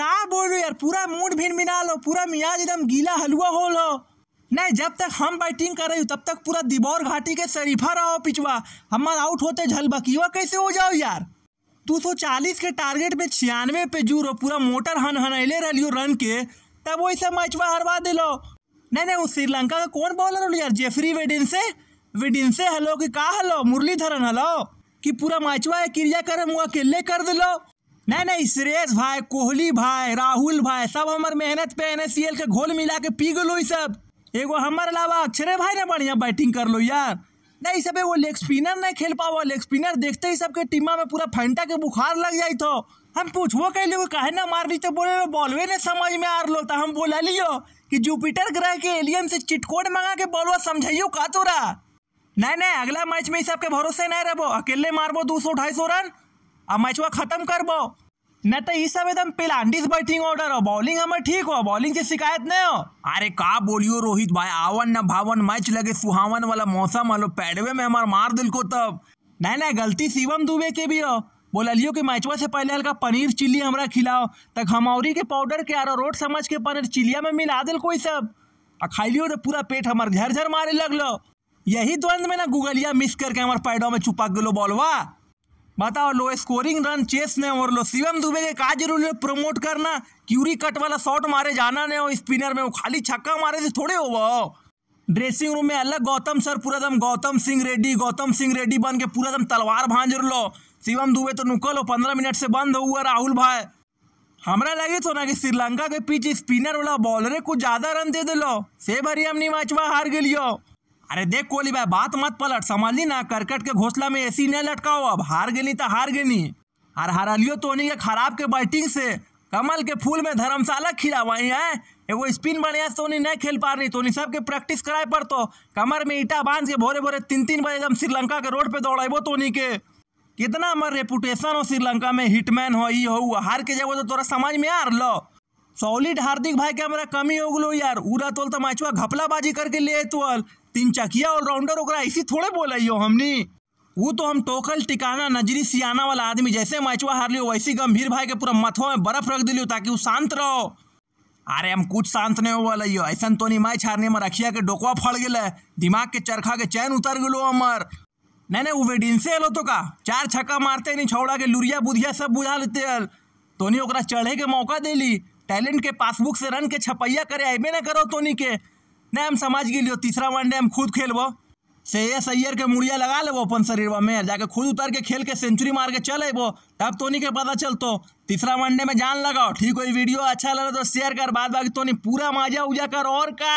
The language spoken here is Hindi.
का बोलो यार पूरा मूड भिन मिना लो पूरा मियाज एकदम गीला हलुआ हो लो नहीं जब तक हम बैटिंग कर रही हो तब तक पूरा दिबौर घाटी के शरीफा रहो पिछवा हम आउट होते झलबकिवा कैसे हो जाओ यार तू सौ चालीस के टारगेट पे छियानवे पे जूरो पूरा मोटर हन हनैले रलियो रन के तब वही सब मैचवा हरवा दिलो नहीं नहीं वो श्रीलंका का कौन बॉलर हो यार जेफरी वेडिन से वेडिन से हलो कि का हलो मुरलीधरन हलो कि पूरा मैचवा क्रिया कर मुआ अकेले कर दिलो नहीं नहीं सुरेश भाई कोहली भाई राहुल भाई सब हमारे मेहनत पे एन के घोल मिला के पी गलो सब एगो हमारे अलावा अक्षरे भाई ने बढ़िया बैटिंग कर लो यार नहीं सब एगो लेग स्पिनर नहीं खेल पाओ लेग स्पिनर देखते ही सबके टीमा में पूरा फंटा के बुखार लग जाए तो हम कह लियो कहे ना ली तो बोले बॉलवे ने समझ में आ रो तो हम बोला लियो कि जुपिटर ग्रह के एलियन से चिटकोट मंगा के बॉलवा समझाइयो का तोरा नहीं नहीं अगला मैच में सबके भरोसे नहीं रहो अकेले मारबो दो सौ ढाई सौ रन आ मैचवा खत्म करबो न तो ये सब एकदम पिलांडिस बैटिंग ऑर्डर हो बॉलिंग हमारे ठीक हो बॉलिंग से शिकायत नहीं हो अरे का बोलियो रोहित भाई आवन न भावन मैच लगे सुहावन वाला मौसम हलो पैडवे में हमार मार दिल को तब नहीं नहीं गलती शिवम दुबे के भी हो बोला लियो कि मैचवा से पहले हल्का पनीर चिल्ली हमारा खिलाओ तक हमौरी के पाउडर के आरो रोट समझ के पनीर चिलिया में मिला दिल कोई सब आ लियो तो पूरा पेट हमारे झरझर मारे लगलो यही द्वंद में ना गूगलिया मिस करके हमारे पैडो में छुपा गलो बॉलवा बताओ लो स्कोरिंग रन चेस ने और लो शिवम दुबे के काज रूल प्रमोट करना क्यूरी कट वाला शॉट मारे जाना ने और स्पिनर में वो खाली छक्का मारे से थोड़े हो ड्रेसिंग रूम में अलग गौतम सर पूरा दम गौतम सिंह रेड्डी गौतम सिंह रेड्डी बन के पूरा दम तलवार भांज लो शिवम दुबे तो नुकल हो पंद्रह मिनट से बंद हुआ राहुल भाई हमारा लगे तो ना कि श्रीलंका के पीछे स्पिनर वाला बॉलरे कुछ ज्यादा रन दे दिलो से भरी नहीं मैचवा हार गिलियो अरे देख कोहली भाई बात मत पलट ली ना करकट के घोसला में ऐसी नहीं लटकाओ अब हार गई तो हार अरे हरा लियो तो के खराब के बैटिंग से कमल के फूल में धर्मशाला खिलावाई है एगो स्पिन बढ़िया से नहीं खेल पा रही सब सबके प्रैक्टिस कराए तो कमर में ईटा बांध के भोरे भोरे तीन तीन बजे एकदम श्रीलंका के रोड पे दौड़ेबो नहीं के कितना हमारे रेपुटेशन हो श्रीलंका में हिटमैन हो ये हो हार के जब तो तोरा समझ में आ रहा सॉलिड हार्दिक भाई के हमारा कमी हो गलो यार उरा तोल तो माचुआ घपलाबाजी करके ले तोल तीन चकिया ऑलराउंडर ओकरा ऐसी थोड़े बोलाइयो हमने वो तो हम टोकल टिकाना नजरी सियाना वाला आदमी जैसे मैचवा हार लियो वैसे गंभीर भाई के पूरा मथो में बर्फ रख दिलियो ताकि वो शांत रहो अरे हम कुछ शांत नहीं हो वाला यो ऐसा तो नहीं मैच हारने में रखिया के डोकवा फल गया दिमाग के चरखा के चैन उतर गलो हमार नहीं नहीं वेडिन से एलो तो का चार छक्का मारते नहीं छौड़ा के लुरिया बुधिया सब बुझा लेते हल तो नहीं चढ़े के मौका दे ली टैलेंट के पासबुक से रन के छपैया करे ऐबे ना करो तोनी के नहीं हम समझ गए तीसरा वनडे हम खुद खेलबो श्रेयस अय्यर के मुड़िया लगा लेबो अपन शरीरवा में जाके खुद उतर के खेल के सेंचुरी मार के चल अबो तब तोनी के पता चलतो तीसरा वनडे में जान लगाओ ठीक हो वीडियो अच्छा लगा तो शेयर कर बाद बाकी तोनी पूरा मजा उजा कर और का